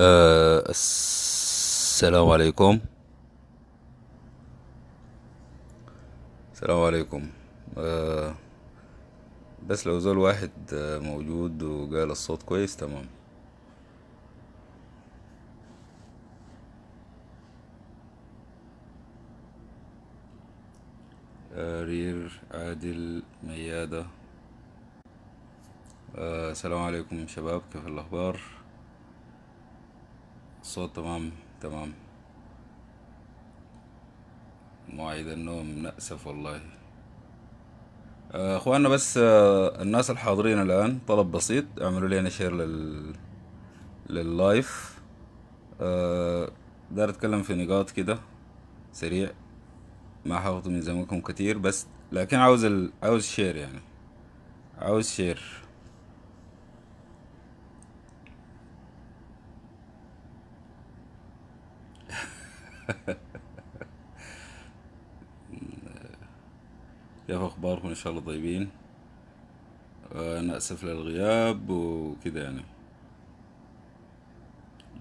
آه، السلام عليكم السلام عليكم آه، بس لو زول واحد آه، موجود وقال الصوت كويس تمام رير عادل ميادة السلام عليكم شباب كيف الأخبار الصوت تمام تمام مواعيد النوم نأسف والله آه، اخواننا بس آه، الناس الحاضرين الان طلب بسيط اعملوا لنا شير لل لللايف آه، دار اتكلم في نقاط كده سريع ما حاخد من زمانكم كتير بس لكن عاوز ال... عاوز شير يعني عاوز شير كيف اخباركم ان شاء الله طيبين آه، انا اسف للغياب وكده يعني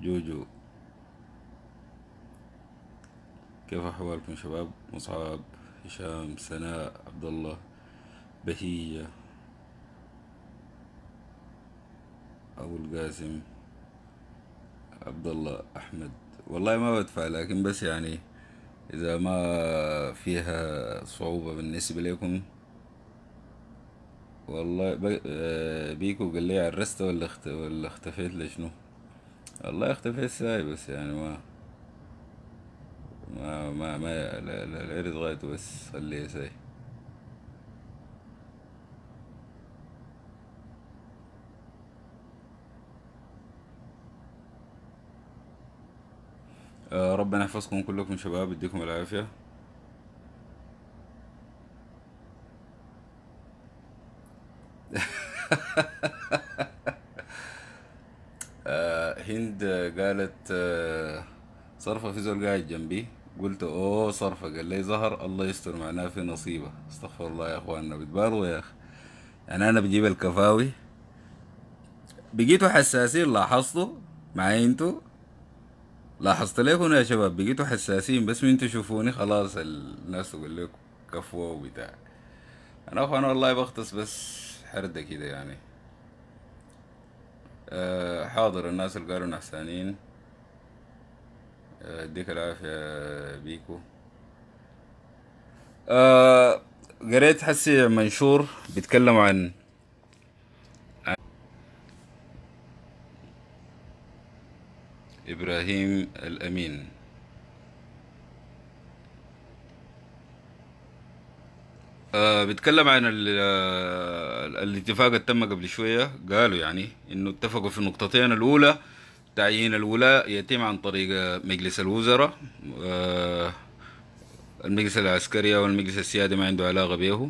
جوجو كيف احوالكم شباب مصعب هشام سناء عبد الله بهية ابو القاسم عبد الله احمد والله ما بدفع لكن بس يعني اذا ما فيها صعوبة بالنسبة لكم والله بيكو قال لي عرست ولا ولا اختفيت لشنو والله اختفيت ساي بس يعني ما ما ما, ما العرض غايته بس خليه ساي آه، ربنا يحفظكم كلكم شباب يديكم العافية آه، هند قالت آه، صرفة في زول قاعد جنبي قلت اوه صرفة قال لي ظهر الله يستر معناه في نصيبه استغفر الله يا اخواننا بتبالغوا يا اخي يعني انا بجيب الكفاوي بقيتوا حساسين لاحظتوا معي انتوا لاحظت لكم يا شباب بقيتوا حساسين بس من تشوفوني خلاص الناس تقول لكم كفو وبتاع انا اخو انا والله بختص بس حردة كده يعني أه حاضر الناس اللي قالوا نحسانين اديك أه العافية بيكو أه قريت حسي منشور بيتكلم عن إبراهيم الأمين آه بيتكلم عن آه، الاتفاق اللي تم قبل شوية قالوا يعني إنه اتفقوا في النقطتين الأولى تعيين الولاء يتم عن طريق مجلس الوزراء آه المجلس العسكري والمجلس السيادي ما عنده علاقة بيه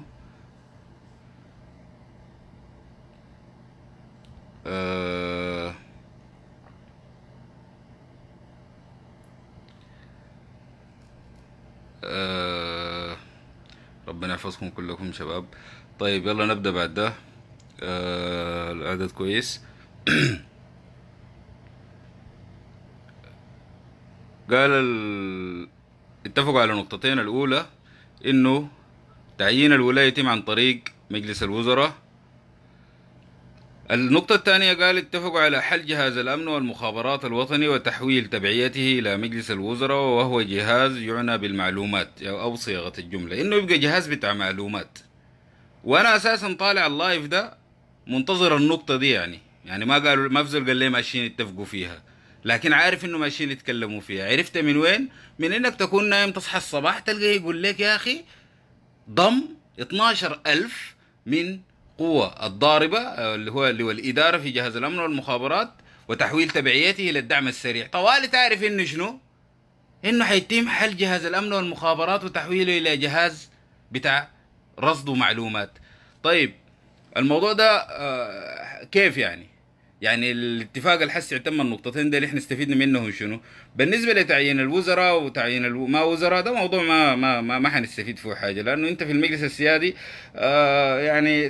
يحفظكم كلكم شباب طيب يلا نبدأ بعد ده آه العدد كويس قال ال... اتفقوا على نقطتين الأولى إنه تعيين الولاية يتم عن طريق مجلس الوزراء النقطة الثانية قال اتفقوا على حل جهاز الأمن والمخابرات الوطني وتحويل تبعيته إلى مجلس الوزراء وهو جهاز يعنى بالمعلومات أو صيغة الجملة إنه يبقى جهاز بتاع معلومات وأنا أساسا طالع اللايف ده منتظر النقطة دي يعني يعني ما قالوا ما فزل قال لي ماشيين يتفقوا فيها لكن عارف انه ماشيين يتكلموا فيها عرفت من وين من انك تكون نايم تصحى الصباح تلقى يقول لك يا اخي ضم 12000 من القوة الضاربة آه، اللي هو اللي هو الإدارة في جهاز الأمن والمخابرات وتحويل تبعيته إلى الدعم السريع طوالي تعرف إنه شنو إنه حيتم حل جهاز الأمن والمخابرات وتحويله إلى جهاز بتاع رصد معلومات طيب الموضوع ده آه، كيف يعني يعني الاتفاق الحسي يتم النقطتين دي اللي احنا استفدنا منهم شنو بالنسبه لتعيين الوزراء وتعيين الو... ما وزراء ده موضوع ما ما ما, ما حنستفيد فيه حاجه لانه انت في المجلس السيادي آه يعني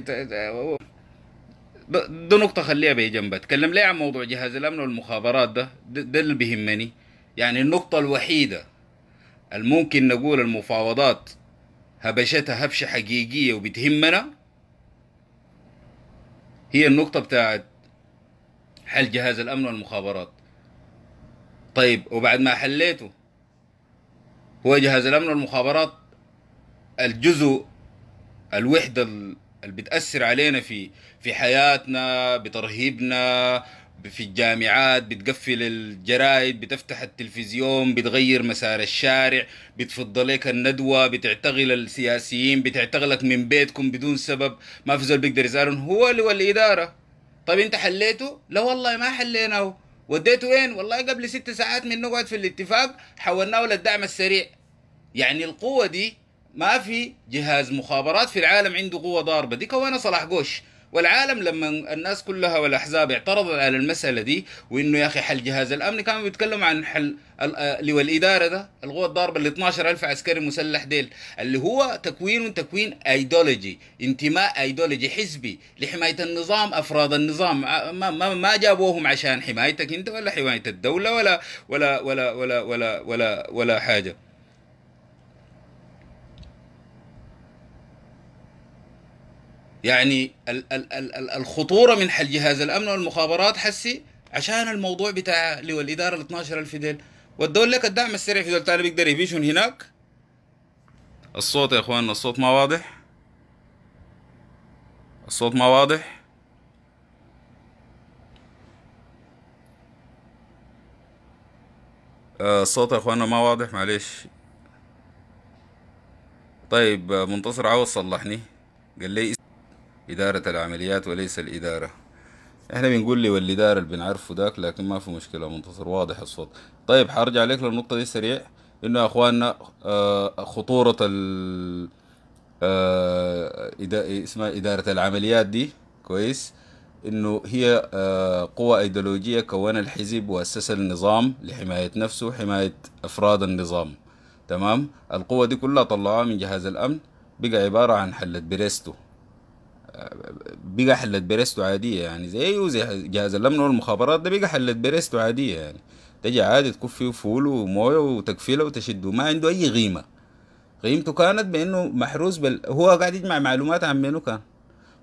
ده نقطه خليها بجنب اتكلم ليه عن موضوع جهاز الامن والمخابرات ده, ده اللي بيهمني يعني النقطه الوحيده الممكن نقول المفاوضات هبشتها هبشه حقيقيه وبتهمنا هي النقطه بتاعت حل جهاز الأمن والمخابرات طيب وبعد ما حليته هو جهاز الأمن والمخابرات الجزء الوحدة اللي بتأثر علينا في في حياتنا بترهيبنا في الجامعات بتقفل الجرائد بتفتح التلفزيون بتغير مسار الشارع بتفضلك الندوة بتعتغل السياسيين بتعتغلك من بيتكم بدون سبب ما في زول بيقدر يسألهم هو والإدارة طب انت حليته لا والله ما حليناه وديته وين والله قبل ست ساعات من نقعد في الاتفاق حولناه للدعم السريع يعني القوه دي ما في جهاز مخابرات في العالم عنده قوه ضاربه دي كونها صلاح قوش والعالم لما الناس كلها والاحزاب اعترضت على المساله دي وانه يا اخي حل جهاز الامن كانوا بيتكلموا عن حل آه، هو الاداره ده القوه الضاربه ال 12000 عسكري مسلح ديل اللي هو تكوين تكوين ايديولوجي انتماء ايديولوجي حزبي لحمايه النظام افراد النظام آه، ما, ما, ما جابوهم عشان حمايتك انت ولا حمايه الدوله ولا ولا ولا ولا ولا ولا, ولا, ولا حاجه يعني ال- ال- ال- الخطوره من حل جهاز الامن والمخابرات حسي عشان الموضوع بتاع اللي هو الاداره ال 12 الف ديل والدول لك الدعم السريع في دول تاني بيقدر يبيشون هناك الصوت يا اخواننا الصوت ما واضح الصوت ما واضح آه، الصوت يا اخواننا ما واضح معلش طيب آه، منتصر عاوز صلحني قال لي إدارة العمليات وليس الإدارة احنا بنقول لي والإدارة اللي بنعرفه داك لكن ما في مشكلة منتصر واضح الصوت طيب حرجع لك للنقطة دي سريع انه يا اخواننا آه، خطورة ال آه، إدا... اسمها إدارة العمليات دي كويس انه هي آه، قوى ايديولوجية كون الحزب واسس النظام لحماية نفسه وحماية افراد النظام تمام القوة دي كلها طلعوها من جهاز الامن بقى عبارة عن حلة بريستو بقى حلت بريستو عادية يعني زيه زي جهاز الأمن والمخابرات ده بقى حلت بريستو عادية يعني تجي عادي تكون فيه فول وموية وتكفيله وتشده ما عنده أي قيمة قيمته كانت بأنه محروس بال... هو قاعد يجمع معلومات عن منو كان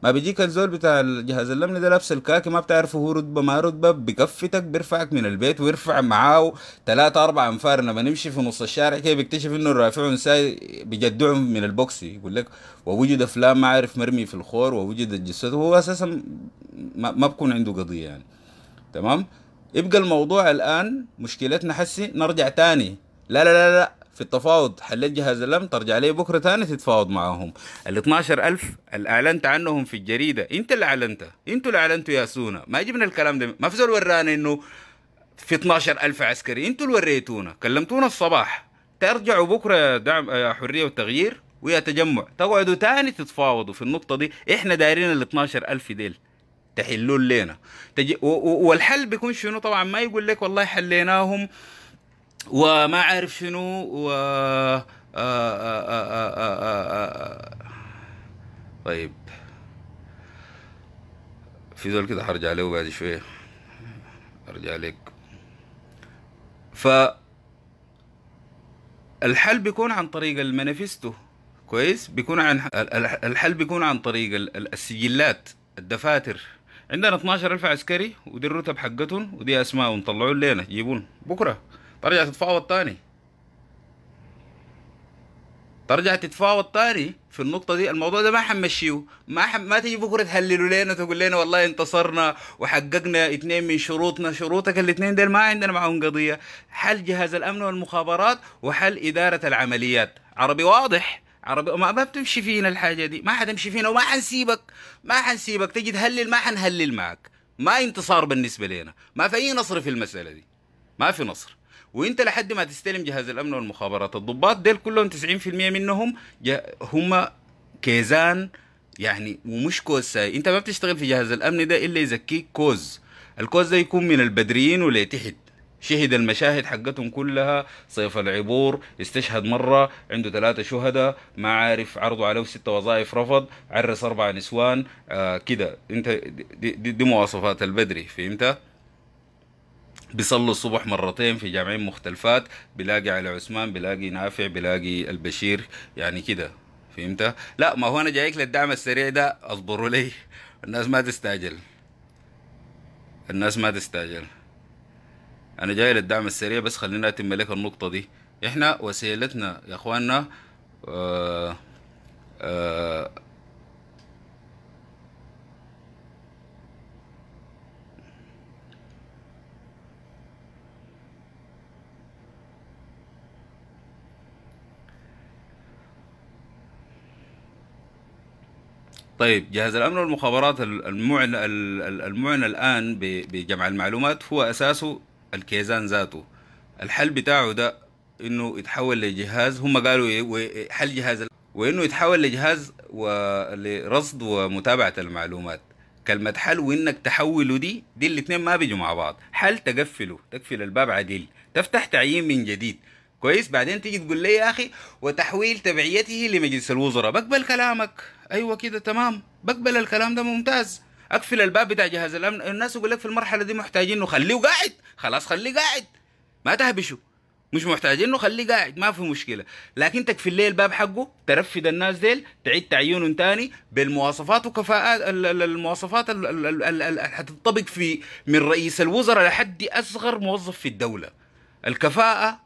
ما بيجيك الزول بتاع الجهاز اللمني ده لابس الكاكي ما بتعرفه هو رتبه ما رتبه بكفتك بيرفعك من البيت ويرفع معاه ثلاثة أربعة أنفار لما نمشي في نص الشارع كيف بيكتشف إنه الرافعون ساي بجدعهم من البوكس يقول لك ووجد فلان ما عارف مرمي في الخور ووجد الجسد هو أساسا ما بكون عنده قضية يعني تمام يبقى الموضوع الآن مشكلتنا حسي نرجع تاني لا لا لا لا في التفاوض حليت جهاز الامن ترجع لي بكره ثاني تتفاوض معاهم ال 12000 اللي اعلنت عنهم في الجريده انت اللي اعلنتها انتوا اللي اعلنتوا يا سونا ما جبنا الكلام ده ما في زول ورانا انه في 12000 عسكري انتوا اللي وريتونا كلمتونا الصباح ترجعوا بكره يا دعم يا آه، حريه وتغيير ويا تجمع تقعدوا ثاني تتفاوضوا في النقطه دي احنا دايرين ال 12000 ديل تحلون لنا تجي والحل بيكون شنو طبعا ما يقول لك والله حليناهم وما عارف شنو و آه، آه، آه، طيب في ذول كده حرجع له بعد شويه ارجع لك ف الحل بيكون عن طريق المانيفستو كويس بيكون عن الحل بيكون عن طريق السجلات الدفاتر عندنا 12000 عسكري ودي الرتب حقتهم ودي اسمائهم طلعوا لنا جيبون بكره ترجع تتفاوض تاني ترجع تتفاوض تاني في النقطة دي الموضوع ده ما حمشيه ما حم... ما تيجي بكرة تهللوا لنا تقول لنا والله انتصرنا وحققنا اثنين من شروطنا شروطك الاثنين دول ما عندنا معهم قضية حل جهاز الأمن والمخابرات وحل إدارة العمليات عربي واضح عربي ما, ما بتمشي فينا الحاجة دي ما حتمشي فينا وما حنسيبك ما حنسيبك تجي تهلل ما حنهلل معك ما انتصار بالنسبة لنا ما في أي نصر في المسألة دي ما في نصر وانت لحد ما تستلم جهاز الامن والمخابرات الضباط ديل كلهم 90% منهم هم كيزان يعني ومش كوز ساي انت ما بتشتغل في جهاز الامن ده الا يزكيك كوز الكوز ده يكون من البدريين تحت شهد المشاهد حقتهم كلها صيف العبور استشهد مرة عنده ثلاثة شهداء ما عارف عرضوا عليه ست وظائف رفض عرس أربعة نسوان آه كده انت دي, دي, دي مواصفات البدري فهمتها بيصلوا الصبح مرتين في جامعين مختلفات بلاقي علي عثمان بلاقي نافع بلاقي البشير يعني كده فهمت لا ما هو انا جايك للدعم السريع ده اصبروا لي الناس ما تستعجل الناس ما تستعجل انا جاي للدعم السريع بس خلينا اتم لك النقطه دي احنا وسيلتنا يا اخواننا أه آآ آه، طيب جهاز الامن والمخابرات المعنى المعنى الان بجمع المعلومات هو اساسه الكيزان ذاته الحل بتاعه ده انه يتحول لجهاز هم قالوا إيه؟ حل جهاز وانه يتحول لجهاز ولرصد لرصد ومتابعه المعلومات كلمه حل وانك تحوله دي دي الاثنين ما بيجوا مع بعض حل تقفله تقفل الباب عديل تفتح تعيين من جديد كويس بعدين تيجي تقول لي يا اخي وتحويل تبعيته لمجلس الوزراء بقبل كلامك ايوه كده تمام بقبل الكلام ده ممتاز اقفل الباب بتاع جهاز الامن الناس يقول لك في المرحله دي محتاجينه خليه قاعد خلاص خليه قاعد ما تهبشه مش محتاجينه خليه قاعد ما في مشكله لكن تقفل ليه الباب حقه ترفد الناس ديل تعيد تعيينهم ثاني بالمواصفات وكفاءات المواصفات اللي هتنطبق في من رئيس الوزراء لحد اصغر موظف في الدوله الكفاءه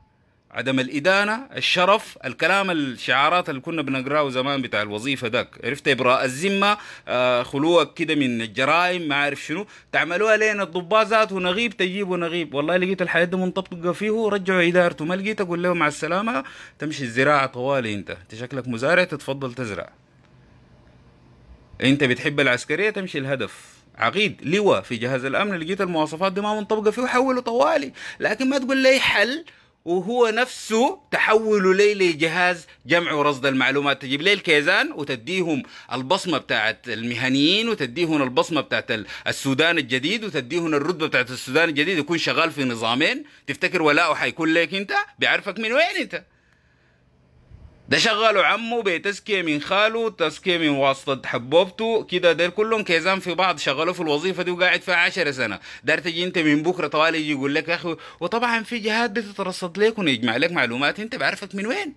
عدم الإدانة الشرف الكلام الشعارات اللي كنا بنقراه زمان بتاع الوظيفة داك عرفت إبراء الذمة آه خلوك كده من الجرائم ما عارف شنو تعملوها لين الضباط ذاته نغيب تجيبه نغيب والله لقيت الحياة دي منطبقة فيه رجعوا إدارته ما لقيت أقول لهم مع السلامة تمشي الزراعة طوالي أنت أنت شكلك مزارع تتفضل تزرع أنت بتحب العسكرية تمشي الهدف عقيد لواء في جهاز الامن لقيت المواصفات دي ما منطبقه فيه حوله طوالي لكن ما تقول لي حل وهو نفسه تحول لي لجهاز جمع ورصد المعلومات تجيب لي الكيزان وتديهم البصمه بتاعت المهنيين وتديهم البصمه بتاعت السودان الجديد وتديهم الرتبه بتاعت السودان الجديد يكون شغال في نظامين تفتكر ولاؤه حيكون لك انت بيعرفك من وين انت ده شغاله عمه بتزكية من خاله تزكية من واسطة حبوبته كده ده كلهم كيزان في بعض شغلوه في الوظيفة دي وقاعد فيها 10 سنة دار تجي انت من بكرة طوال يجي يقول لك يا اخي وطبعا في جهات بتترصد لك ويجمع لك معلومات انت بعرفك من وين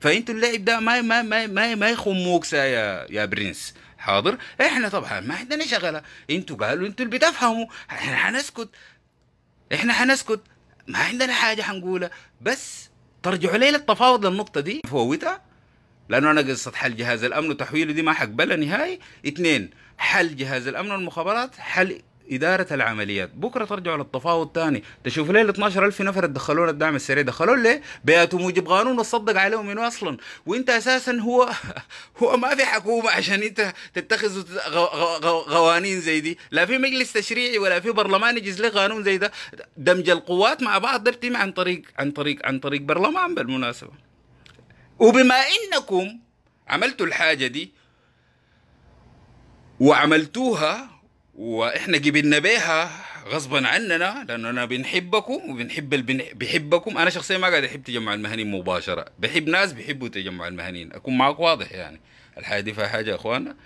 فانتوا اللاعب ده ما ما ما ما, ما يخموك يا يا برنس حاضر احنا طبعا ما عندنا شغله انتوا قالوا انتوا اللي بتفهموا احنا حنسكت احنا حنسكت ما عندنا حاجه حنقولها بس ترجعوا لي للتفاوض للنقطه دي فوتها لانه انا قصه حل جهاز الامن وتحويله دي ما حقبلها نهائي اثنين حل جهاز الامن والمخابرات حل اداره العمليات بكره ترجعوا للتفاوض تاني تشوف ليه ال 12000 نفر دخلونا الدعم السريع دخلوا ليه بياتوا موجب قانون وتصدق عليهم منو اصلا وانت اساسا هو هو ما في حكومه عشان انت تتخذ قوانين زي دي لا في مجلس تشريعي ولا في برلمان يجز له قانون زي ده دمج القوات مع بعض ده بتم عن طريق عن طريق عن طريق برلمان بالمناسبه وبما انكم عملتوا الحاجه دي وعملتوها واحنا جبنا بيها غصبا عننا لاننا بنحبكم وبنحب بحبكم انا شخصيا ما قاعد احب تجمع المهنيين مباشره بحب ناس بيحبوا تجمع المهنيين اكون معك واضح يعني الحياه دي فيها حاجه يا اخوانا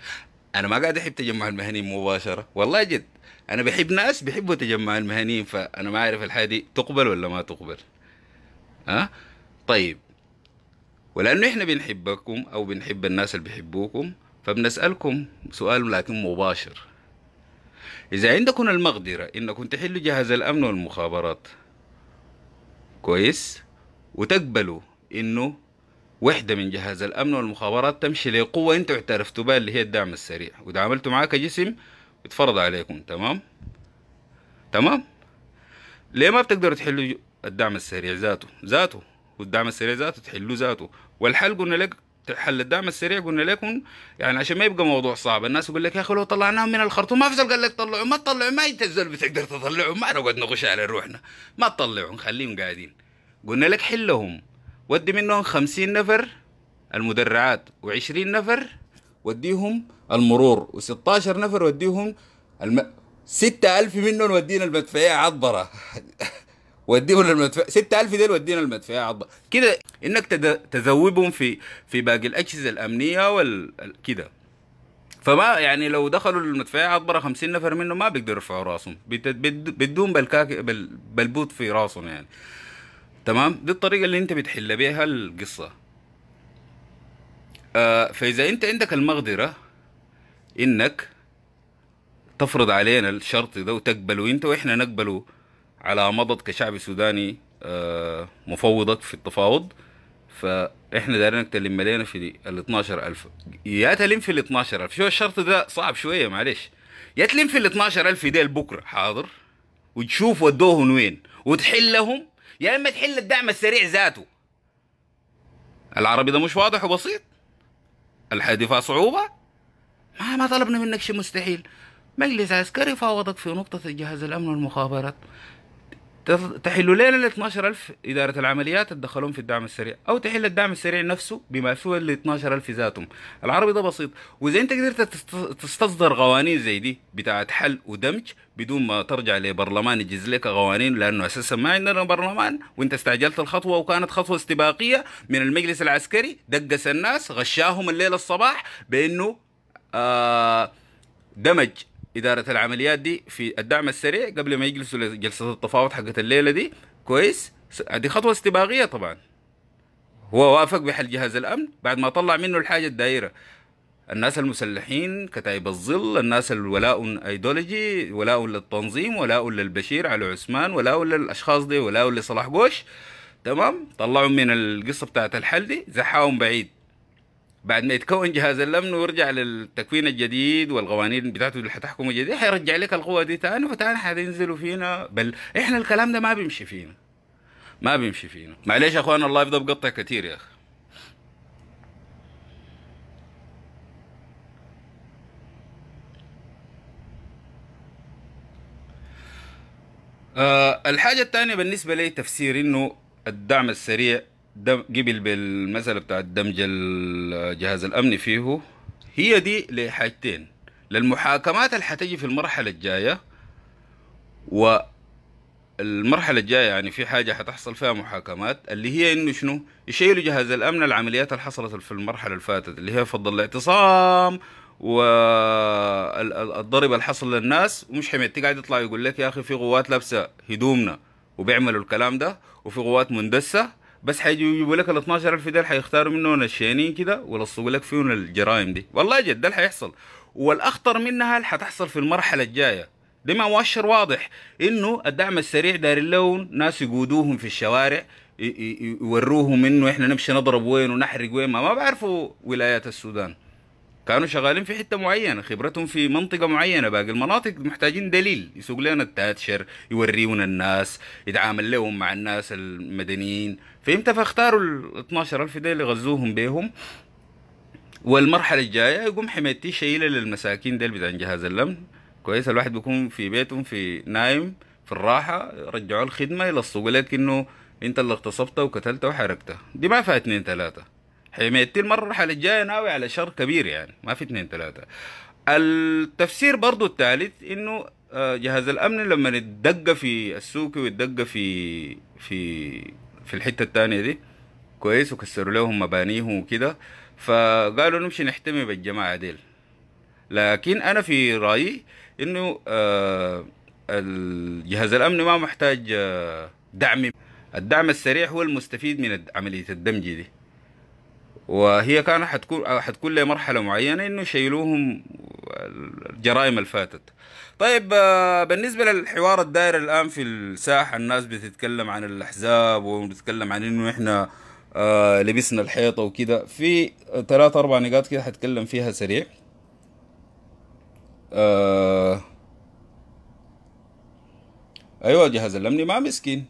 انا ما قاعد احب تجمع المهنيين مباشره والله جد انا بحب ناس بيحبوا تجمع المهنيين فانا ما اعرف الحياه دي تقبل ولا ما تقبل ها طيب ولانه احنا بنحبكم او بنحب الناس اللي بيحبوكم فبنسالكم سؤال لكن مباشر إذا عندكم المقدرة إنكم تحلوا جهاز الأمن والمخابرات كويس وتقبلوا إنه وحدة من جهاز الأمن والمخابرات تمشي لقوة أنتوا اعترفتوا بها اللي هي الدعم السريع وإذا عملتوا معاه كجسم بيتفرض عليكم تمام تمام ليه ما بتقدروا تحلوا الدعم السريع ذاته ذاته والدعم السريع ذاته تحلوا ذاته والحل قلنا لك حل الدعم السريع قلنا لكم يعني عشان ما يبقى موضوع صعب الناس يقول لك يا اخي لو طلعناهم من الخرطوم ما فيش قال لك طلعوا ما تطلعوا ما انت الزول بتقدر تطلعهم ما نقعد نغش على روحنا ما تطلعهم خليهم قاعدين قلنا لك حلهم ودي منهم خمسين نفر المدرعات و20 نفر وديهم المرور و16 نفر وديهم الم... 6000 منهم ودينا المدفعيه عبره وديهم للمدفع 6000 ديل ودينا المدفعيه كده انك تذوبهم في في باقي الاجهزه الامنيه وال كده فما يعني لو دخلوا المدفعيه عطبره 50 نفر منهم ما بيقدروا يرفعوا راسهم بدون بالكاك بالبوت في راسهم يعني تمام دي الطريقه اللي انت بتحل بيها القصه آه فاذا انت عندك المقدره انك تفرض علينا الشرط ده وتقبله انت واحنا نقبله على مضض كشعب سوداني آه، مفوضك في التفاوض فاحنا دايرينك تلم لينا في ال 12000 يا تلم في ال 12000 شو الشرط ده صعب شويه معلش يا تلم في ال 12000 ديل بكره حاضر وتشوف ودوهم وين وتحلهم يا اما تحل الدعم السريع ذاته العربي ده مش واضح وبسيط الحادثة صعوبة ما ما طلبنا منك شيء مستحيل مجلس عسكري فاوضك في نقطة جهاز الأمن والمخابرات تحل لنا ال 12000 إدارة العمليات تدخلهم في الدعم السريع أو تحل الدعم السريع نفسه بما فيه ال 12000 ذاتهم العربي ده بسيط وإذا أنت قدرت تستصدر قوانين زي دي بتاعت حل ودمج بدون ما ترجع لبرلمان يجز لك قوانين لأنه أساسا ما عندنا برلمان وأنت استعجلت الخطوة وكانت خطوة استباقية من المجلس العسكري دقس الناس غشاهم الليل الصباح بأنه آه دمج اداره العمليات دي في الدعم السريع قبل ما يجلسوا لجلسه التفاوض حقت الليله دي كويس دي خطوه استباقيه طبعا هو وافق بحل جهاز الامن بعد ما طلع منه الحاجه الدائره الناس المسلحين كتائب الظل الناس الولاء ايديولوجي ولاء للتنظيم ولاء للبشير علي عثمان ولاء للاشخاص دي ولاء لصلاح قوش تمام طلعوا من القصه بتاعت الحل دي زحاهم بعيد بعد ما يتكون جهاز الامن ويرجع للتكوين الجديد والقوانين بتاعته اللي حتحكم الجديد إيه حيرجع لك القوه دي تاني فتاني حتنزلوا فينا بل احنا الكلام ده ما بيمشي فينا ما بيمشي فينا معلش يا اخوان الله يفضل بقطع كتير يا اخي أه الحاجة الثانية بالنسبة لي تفسير انه الدعم السريع دم قبل بالمسألة بتاع دمج الجهاز الأمني فيه هي دي لحاجتين للمحاكمات اللي حتجي في المرحلة الجاية والمرحلة الجاية يعني في حاجة حتحصل فيها محاكمات اللي هي إنه شنو يشيلوا جهاز الأمن العمليات اللي حصلت في المرحلة اللي فاتت اللي هي فضل الاعتصام والضرب اللي حصل للناس ومش حميتي قاعد يطلع يقول لك يا أخي في قوات لابسة هدومنا وبيعملوا الكلام ده وفي قوات مندسة بس حيجيبوا يجيبوا لك ال 12000 ديل حيختاروا منهم الشينين كده ويلصقوا لك فيهم الجرائم دي والله جد ده اللي والاخطر منها اللي حتحصل في المرحله الجايه دي ما مؤشر واضح انه الدعم السريع دار لهم ناس يقودوهم في الشوارع يوروهم انه احنا نمشي نضرب وين ونحرق وين ما, ما بعرفوا ولايات السودان كانوا شغالين في حته معينه خبرتهم في منطقه معينه باقي المناطق محتاجين دليل يسوق لنا التاتشر يوريون الناس يتعامل لهم مع الناس المدنيين فهمت فاختاروا ال 12000 ده اللي غزوهم بيهم والمرحله الجايه يقوم حمايتي شايله للمساكين ديل بتاع جهاز اللمن كويس الواحد بيكون في بيتهم في نايم في الراحه رجعوه الخدمه يلصقوا لك انه انت اللي اغتصبته وقتلته وحرقته دي ما فيها اتنين تلاته حمايتي المرحله الجايه ناوي على شر كبير يعني ما في اتنين تلاته التفسير برضو الثالث انه آه، جهاز الامن لما يدق في السوق ويدق في في في الحته التانية دي كويس وكسروا لهم مبانيهم وكده فقالوا نمشي نحتمي بالجماعه ديل لكن انا في رايي انه آه الجهاز الامني ما محتاج آه، دعم الدعم السريع هو المستفيد من عمليه الدمج دي وهي كانت حتكون حتكون لمرحله معينه انه شيلوهم الجرائم اللي فاتت طيب آه، بالنسبه للحوار الداير الان في الساحه الناس بتتكلم عن الاحزاب وبتتكلم عن انه احنا آه، لبسنا الحيطه وكده في ثلاث اربع نقاط كده هتكلم فيها سريع آه، ايوه جهاز الامني ما مسكين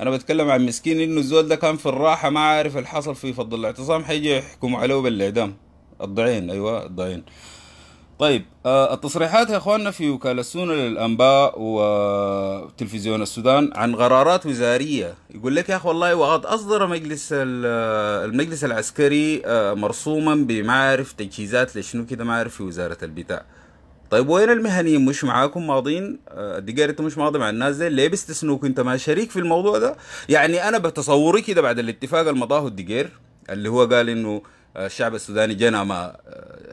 انا بتكلم عن مسكين انه الزول ده كان في الراحه ما عارف اللي حصل في فض الاعتصام حيجي يحكموا عليه بالاعدام الضعين ايوه الضعين طيب آه، التصريحات يا اخواننا في وكالة سونا للانباء وتلفزيون السودان عن قرارات وزارية يقول لك يا اخ والله وقد اصدر مجلس المجلس العسكري آه، مرسوما بمعارف تجهيزات لشنو كده معارف في وزارة البتاع طيب وين المهنيين مش معاكم ماضين آه، الدقار انت مش ماضي مع الناس دي ليه بيستثنوك انت ما شريك في الموضوع ده يعني انا بتصوري كده بعد الاتفاق المضاه الدقير اللي هو قال انه الشعب السوداني جنى ما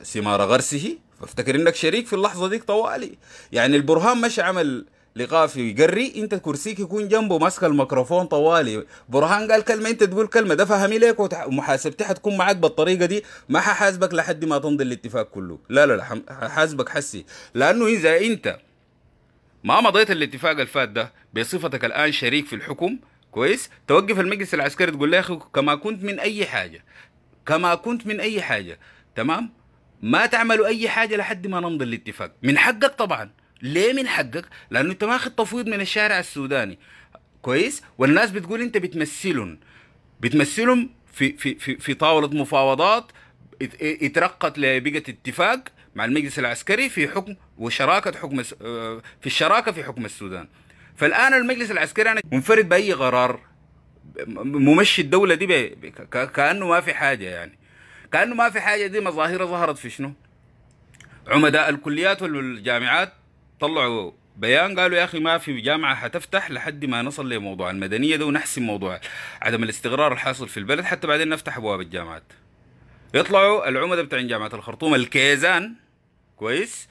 ثمار غرسه فافتكر انك شريك في اللحظه دي طوالي يعني البرهان مش عمل لقاء في قري انت كرسيك يكون جنبه ماسك الميكروفون طوالي برهان قال كلمه انت تقول كلمه ده فهمي ليك ومحاسبتي حتكون معاك بالطريقه دي ما ححاسبك لحد ما تمضي الاتفاق كله لا لا لا حاسبك حسي لانه اذا انت ما مضيت الاتفاق الفات ده بصفتك الان شريك في الحكم كويس توقف المجلس العسكري تقول له يا اخي كما كنت من اي حاجه كما كنت من اي حاجه تمام ما تعملوا اي حاجه لحد ما نمضي الاتفاق من حقك طبعا ليه من حقك لانه انت ماخذ تفويض من الشارع السوداني كويس والناس بتقول انت بتمثلهم بتمثلهم في في في, في طاوله مفاوضات اترقت لبقت اتفاق مع المجلس العسكري في حكم وشراكه حكم آه، في الشراكه في حكم السودان فالان المجلس العسكري انا منفرد باي قرار ممشي الدوله دي كانه ما في حاجه يعني كانه ما في حاجه دي مظاهره ظهرت في شنو؟ عمداء الكليات والجامعات طلعوا بيان قالوا يا اخي ما في جامعه حتفتح لحد ما نصل لموضوع المدنيه ده ونحسم موضوع عدم الاستقرار الحاصل في البلد حتى بعدين نفتح ابواب الجامعات. يطلعوا العمدة بتاعين جامعه الخرطوم الكيزان كويس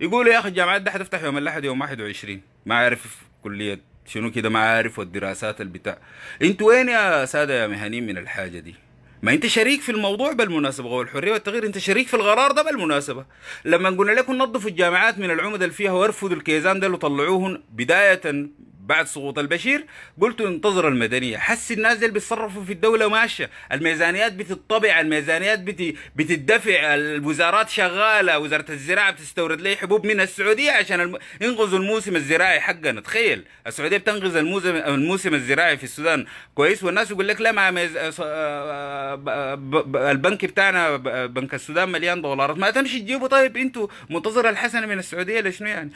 يقولوا يا اخي الجامعات ده حتفتح يوم الاحد يوم 21 ما عارف كليه شنو كده ما عارف والدراسات البتاع انتوا وين يا ساده يا مهنيين من الحاجه دي؟ ما انت شريك في الموضوع بالمناسبه هو الحريه والتغيير انت شريك في القرار ده بالمناسبه لما قلنا لكم نظفوا الجامعات من العمد اللي فيها وارفضوا الكيزان ده وطلعوهم بدايه بعد سقوط البشير قلت انتظر المدنيه حس الناس اللي بيتصرفوا في الدوله ماشيه الميزانيات بتطبع الميزانيات بت... بتدفع الوزارات شغاله وزاره الزراعه بتستورد لي حبوب من السعوديه عشان الم... ينقذوا الموسم الزراعي حقنا تخيل السعوديه بتنقذ الموسم الموسم الزراعي في السودان كويس والناس يقول لك لا مع ميز... آه، آه، البنك بتاعنا بنك السودان مليان دولارات ما تمشي تجيبه طيب انتوا منتظر الحسنه من السعوديه لشنو يعني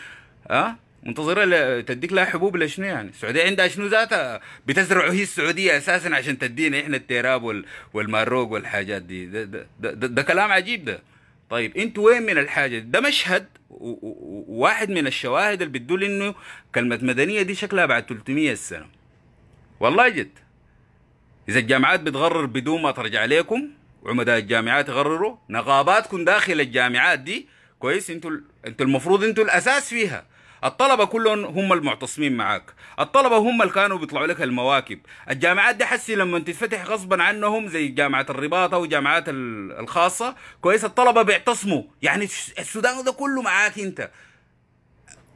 ها أه؟ منتظرة تديك لها حبوب لشنو يعني السعودية عندها شنو ذاتها بتزرع هي السعودية أساسا عشان تدينا إحنا التراب والماروق والحاجات دي ده, ده, ده, ده, كلام عجيب ده طيب انتوا وين من الحاجة دي؟ ده مشهد واحد من الشواهد اللي بتدل انه كلمة مدنية دي شكلها بعد 300 سنة والله جد اذا الجامعات بتغرر بدون ما ترجع عليكم وعمداء الجامعات يغرروا نقاباتكم داخل الجامعات دي كويس انتوا انتوا المفروض انتوا الاساس فيها الطلبه كلهم هم المعتصمين معاك الطلبه هم اللي كانوا بيطلعوا لك المواكب الجامعات دي حسي لما تتفتح غصبا عنهم زي جامعه الرباط او جامعات الخاصه كويس الطلبه بيعتصموا يعني السودان ده كله معاك انت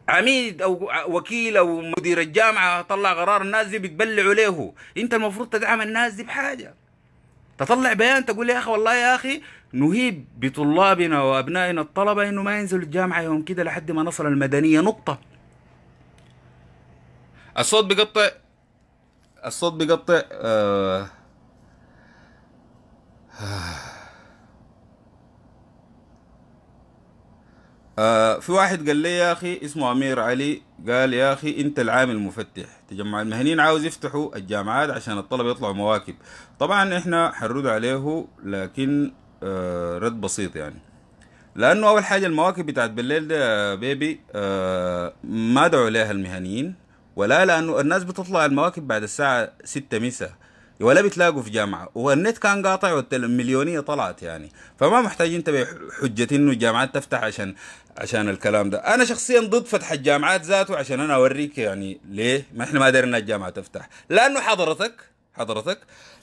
عميد او وكيل او مدير الجامعه طلع قرار الناس دي بتبلعوا ليه انت المفروض تدعم الناس دي بحاجه تطلع بيان تقول يا اخي والله يا اخي نهيب بطلابنا وابنائنا الطلبه انه ما ينزلوا الجامعه يوم كده لحد ما نصل المدنيه نقطه الصوت بيقطع الصوت بيقطع آه. آه. في واحد قال لي يا اخي اسمه امير علي قال يا اخي انت العامل المفتح تجمع المهنيين عاوز يفتحوا الجامعات عشان الطلبه يطلعوا مواكب طبعا احنا حنرد عليه لكن آه رد بسيط يعني لانه اول حاجه المواكب بتاعت بالليل ده بيبي آه ما دعوا لها المهنيين ولا لانه الناس بتطلع المواكب بعد الساعه 6 مساء ولا بتلاقوا في جامعه والنت كان قاطع والمليونيه طلعت يعني فما محتاج انت بحجه انه الجامعات تفتح عشان عشان الكلام ده انا شخصيا ضد فتح الجامعات ذاته عشان انا اوريك يعني ليه ما احنا ما دارنا الجامعه تفتح لانه حضرتك حضرتك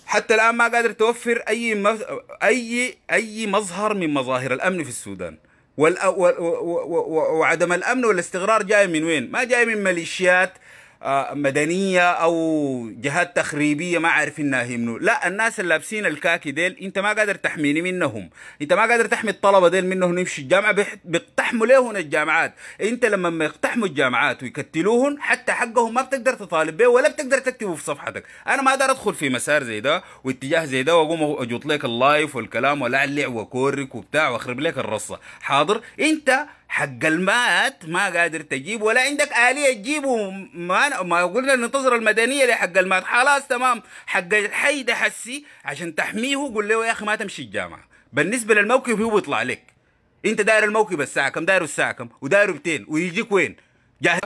حتى الان ما قادر توفر اي مف... اي اي مظهر من مظاهر الامن في السودان و... وعدم الامن والاستقرار جاي من وين؟ ما جاي من ميليشيات آه، مدنيه او جهات تخريبيه ما عارف انها هي منو لا الناس اللي لابسين الكاكي ديل انت ما قادر تحميني منهم انت ما قادر تحمي الطلبه ديل منهم يمشي الجامعه بيقتحموا ليهم الجامعات انت لما يقتحموا الجامعات ويكتلوهم حتى حقهم ما بتقدر تطالب به ولا بتقدر تكتبه في صفحتك انا ما اقدر ادخل في مسار زي ده واتجاه زي ده واقوم اجوط لك اللايف والكلام والعلع واكورك وبتاع واخرب لك الرصه حاضر انت حق المات ما قادر تجيب ولا عندك آلية تجيبه ما, ما قلنا ننتظر المدنية لحق المات خلاص تمام حق الحي ده حسي عشان تحميه قول له يا أخي ما تمشي الجامعة بالنسبة للموكب هو بيطلع لك أنت داير الموكب الساعة كم دايره الساعة كم ودايره بتين ويجيك وين جاهز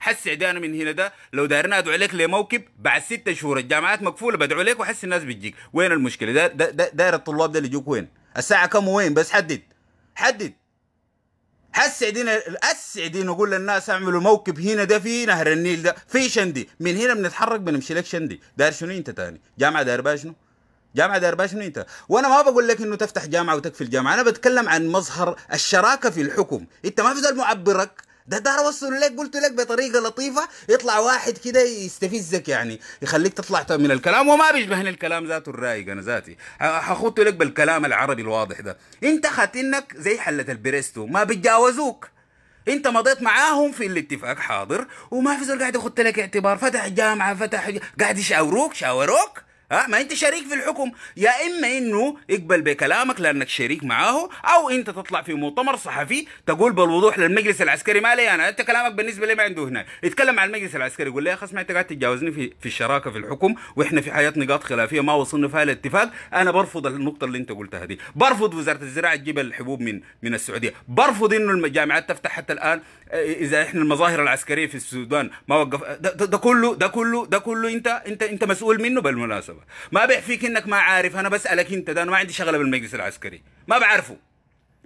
حسي عدانا من هنا ده لو دايرين ادعو عليك لموكب بعد ستة شهور الجامعات مقفوله بدعو عليك وحس الناس بتجيك وين المشكله داير دا دا دا الطلاب ده اللي يجوك وين الساعه كم وين بس حدد حدد السعدين اسعدين اقول للناس اعملوا موكب هنا ده في نهر النيل ده في شندي من هنا بنتحرك بنمشي لك شندي دار شنو انت تاني جامعه دار شنو جامعه دار شنو انت وانا ما بقول لك انه تفتح جامعه وتكفي الجامعه انا بتكلم عن مظهر الشراكه في الحكم انت ما في معبرك ده ده وصل لك قلت لك بطريقه لطيفه يطلع واحد كده يستفزك يعني يخليك تطلع من الكلام وما بيشبهني الكلام ذاته الرايق انا ذاتي حخط لك بالكلام العربي الواضح ده انت خاتنك زي حله البريستو ما بيتجاوزوك انت مضيت معاهم في الاتفاق حاضر وما في زول قاعد يخط لك اعتبار فتح جامعه فتح قاعد يشاوروك شاوروك ها ما انت شريك في الحكم يا اما انه يقبل بكلامك لانك شريك معاه او انت تطلع في مؤتمر صحفي تقول بالوضوح للمجلس العسكري ما لي انا انت كلامك بالنسبه لي ما عنده هنا يتكلم مع المجلس العسكري يقول لي يا اخي اسمع انت قاعد تتجاوزني في في الشراكه في الحكم واحنا في حياه نقاط خلافيه ما وصلنا فيها لاتفاق انا برفض النقطه اللي انت قلتها دي برفض وزاره الزراعه تجيب الحبوب من من السعوديه برفض انه الجامعات تفتح حتى الان اذا احنا المظاهر العسكريه في السودان ما وقف ده, ده كله ده كله ده كله انت انت انت مسؤول منه بالمناسبه ما بيح فيك انك ما عارف انا بسالك انت ده انا ما عندي شغله بالمجلس العسكري ما بعرفه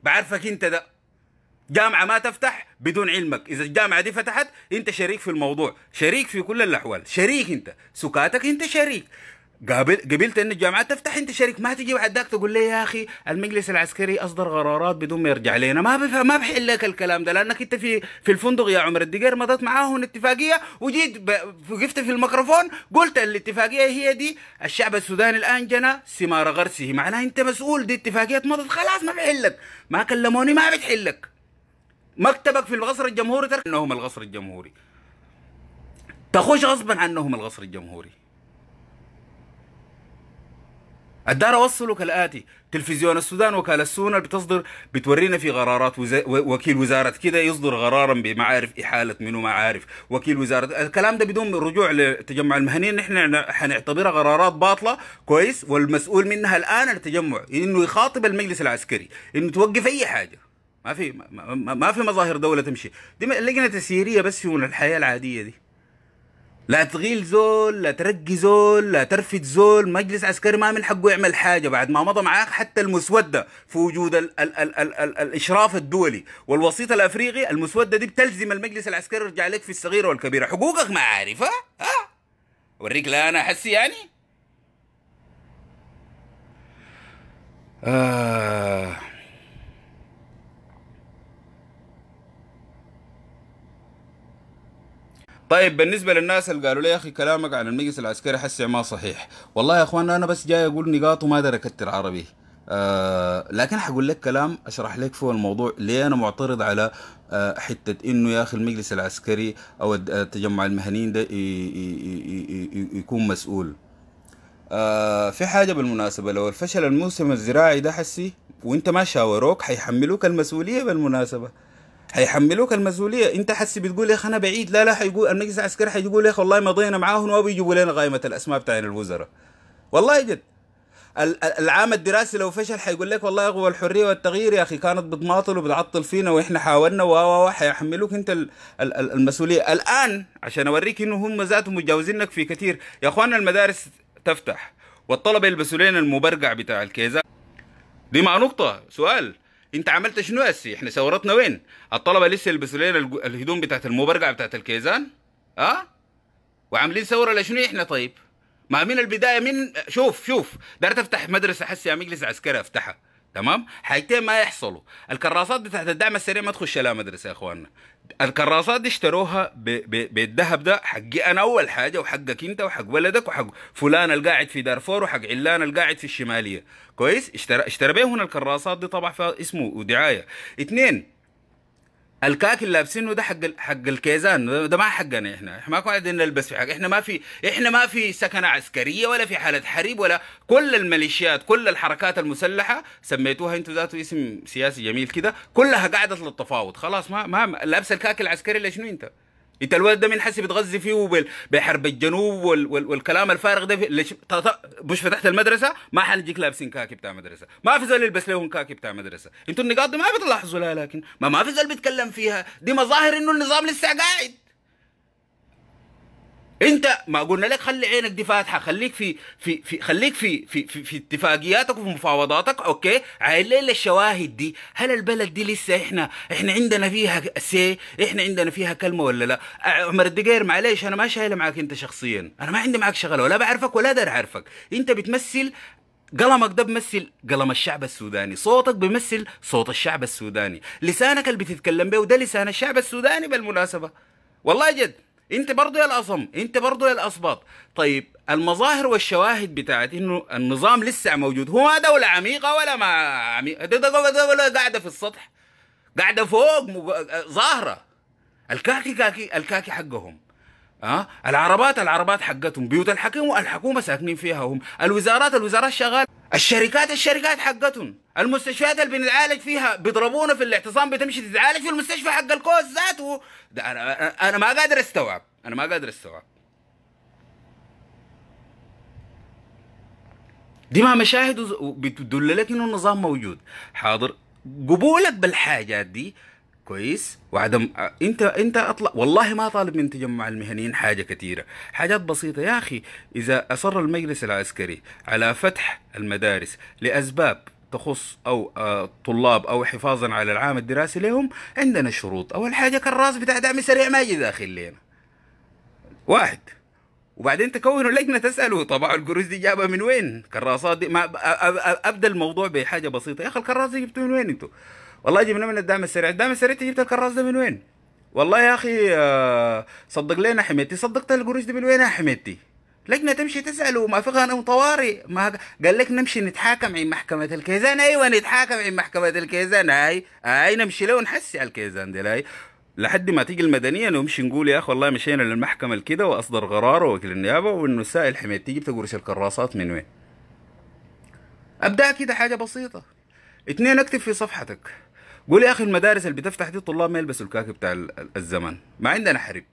بعرفك انت ده جامعه ما تفتح بدون علمك اذا الجامعه دي فتحت انت شريك في الموضوع شريك في كل الاحوال شريك انت سكاتك انت شريك قبلت ان الجامعات تفتح انت شركه ما تجي بعد ذاك تقول لي يا اخي المجلس العسكري اصدر قرارات بدون ما يرجع لنا ما بف... ما بحل لك الكلام ده لانك انت في في الفندق يا عمر الدقير مضت معاهم اتفاقيه وجيت ب... وقفت في الميكروفون قلت الاتفاقيه هي دي الشعب السوداني الان جنى ثمار غرسه معناها انت مسؤول دي اتفاقيه مضت خلاص ما بحل لك ما كلموني ما بتحل لك مكتبك في القصر الجمهوري ترك انهم القصر الجمهوري تخش غصبا عنهم القصر الجمهوري الدار أوصله كالآتي تلفزيون السودان وكالة السونا بتصدر بتورينا في قرارات وزا وكيل وزارة كده يصدر قرارا بمعارف إحالة منه معارف وكيل وزارة الكلام ده بدون رجوع لتجمع المهنيين نحن حنعتبرها قرارات باطلة كويس والمسؤول منها الآن التجمع إنه يخاطب المجلس العسكري إنه توقف أي حاجة ما في ما, ما, ما في مظاهر دولة تمشي دي لجنة تسييرية بس في الحياة العادية دي لا تغيل زول لا ترقي زول لا ترفد زول مجلس عسكري ما من حقه يعمل حاجه بعد ما مضى معاك حتى المسوده في وجود ال ال ال ال الـ الاشراف الدولي والوسيط الافريقي المسوده دي بتلزم المجلس العسكري يرجع لك في الصغيره والكبيره حقوقك ما عارفه ها اوريك لا انا حسي يعني آه طيب بالنسبه للناس اللي قالوا لي يا اخي كلامك عن المجلس العسكري حسي ما صحيح والله يا اخوان انا بس جاي اقول نقاط وما اقدر اكثر عربي آه لكن حقول لك كلام اشرح لك فيه الموضوع ليه انا معترض على آه حته انه يا اخي المجلس العسكري او التجمع آه، المهنيين ده يكون مسؤول آه في حاجه بالمناسبه لو الفشل الموسم الزراعي ده حسي وانت ما شاوروك حيحملوك المسؤوليه بالمناسبه هيحملوك المسؤوليه انت حسي بتقول يا إيه، اخي انا بعيد لا لا حيقول المجلس العسكري حيقول يا إيه، اخي والله مضينا معاهم وبيجيبوا لنا قائمه الاسماء بتاعين الوزراء والله جد العام الدراسي لو فشل حيقول لك والله هو الحريه والتغيير يا اخي كانت بتماطل وبتعطل فينا واحنا حاولنا و و حيحملوك انت المسؤوليه الان عشان اوريك انه هم ذاتهم متجاوزينك في كثير يا اخوانا المدارس تفتح والطلبه يلبسوا لنا المبرقع بتاع الكيزة دي مع نقطه سؤال انت عملت شنو هسي احنا ثورتنا وين الطلبه لسه يلبسوا لنا الهدوم بتاعت المبرقع بتاعت الكيزان اه وعاملين ثوره لشنو احنا طيب ما من البدايه من شوف شوف دار افتح مدرسه حسي مجلس عسكري افتحها تمام حاجتين ما يحصلوا الكراسات بتاعت الدعم السريع ما تخش لها مدرسه يا اخواننا الكراسات دي اشتروها بالذهب ده حقي انا اول حاجه وحقك انت وحق ولدك وحق فلان القاعد في دارفور وحق علان القاعد في الشماليه كويس اشترى اشترى بيهم الكراسات دي طبعا فيها اسمه ودعايه اثنين الكاكي اللي لابسينه ده حق حق الكيزان ده ما حقنا احنا احنا ما قاعدين نلبس في حق احنا ما في احنا ما في سكنه عسكريه ولا في حاله حريب ولا كل الميليشيات كل الحركات المسلحه سميتوها انتوا ذاته اسم سياسي جميل كده كلها قاعده للتفاوض خلاص ما ما لابس الكاكي العسكري ليش انت؟ انت الولد ده مين حسي بتغذي فيه بحرب الجنوب وال... وال... والكلام الفارغ ده في... ليش مش فتحت المدرسه ما حنجيك لابسين كاكي بتاع مدرسه ما في زول يلبس لهم كاكي بتاع مدرسه انتوا النقاط دي ما بتلاحظوا لها لكن ما ما في زول بيتكلم فيها دي مظاهر انه النظام لسه قاعد انت ما قلنا لك خلي عينك دي فاتحه خليك في في في خليك في في في, في اتفاقياتك وفي مفاوضاتك اوكي عايل ليه الشواهد دي هل البلد دي لسه احنا احنا عندنا فيها سي احنا عندنا فيها كلمه ولا لا عمر الدقير معليش انا ما شايله معاك انت شخصيا انا ما عندي معاك شغله ولا بعرفك ولا دار اعرفك انت بتمثل قلمك ده بيمثل قلم الشعب السوداني صوتك بيمثل صوت الشعب السوداني لسانك اللي بتتكلم به وده لسان الشعب السوداني بالمناسبه والله جد انت برضه يا الاصم انت برضه يا الاسباط طيب المظاهر والشواهد بتاعت انه النظام لسه موجود هو دوله عميقه ولا ما عميقه دوله قاعده في السطح قاعده فوق ظاهره الكاكي كاكي الكاكي حقهم أه؟ العربات العربات حقتهم بيوت الحكومة الحكومة ساكنين فيها هم الوزارات الوزارات شغالة الشركات الشركات حقتهم المستشفيات اللي بنتعالج فيها بيضربونا في الاعتصام بتمشي تتعالج في المستشفى حق الكوز ذاته ده انا انا ما قادر استوعب انا ما قادر استوعب دي ما مشاهد بتدل لك انه النظام موجود حاضر قبولك بالحاجات دي كويس وعدم انت انت اطلع والله ما طالب من تجمع المهنيين حاجه كثيره حاجات بسيطه يا اخي اذا اصر المجلس العسكري على فتح المدارس لاسباب تخص او الطلاب آه، او حفاظا على العام الدراسي لهم عندنا شروط اول حاجه كراس بتاع دعم سريع ما يجي داخل لنا واحد وبعدين تكونوا لجنه تسالوا طبعا القروش دي جابها من وين كراسات دي ما ابدا الموضوع بحاجه بسيطه يا اخي الكراس دي جبتوه من وين انتوا والله جبنا من الدعم السريع الدعم السريع جبت الكراس ده من وين والله يا اخي آه، صدق لنا حميتي صدقت القروش دي من وين يا حميتي لجنه تمشي تسال وما فيها انا طوارئ ما قال لك نمشي نتحاكم عند محكمه الكيزان ايوه نتحاكم عند محكمه الكيزان هاي هاي نمشي له ونحسي على الكيزان دي هاي لحد ما تيجي المدنيه نمشي نقول يا اخي والله مشينا للمحكمه كده واصدر قرار ووكيل النيابه وانه السائل حميتي تجيب قرش الكراسات من وين ابدا كده حاجه بسيطه اثنين اكتب في صفحتك قول يا اخي المدارس اللي بتفتح دي الطلاب ما يلبسوا الكاكي بتاع الزمن ما عندنا حرب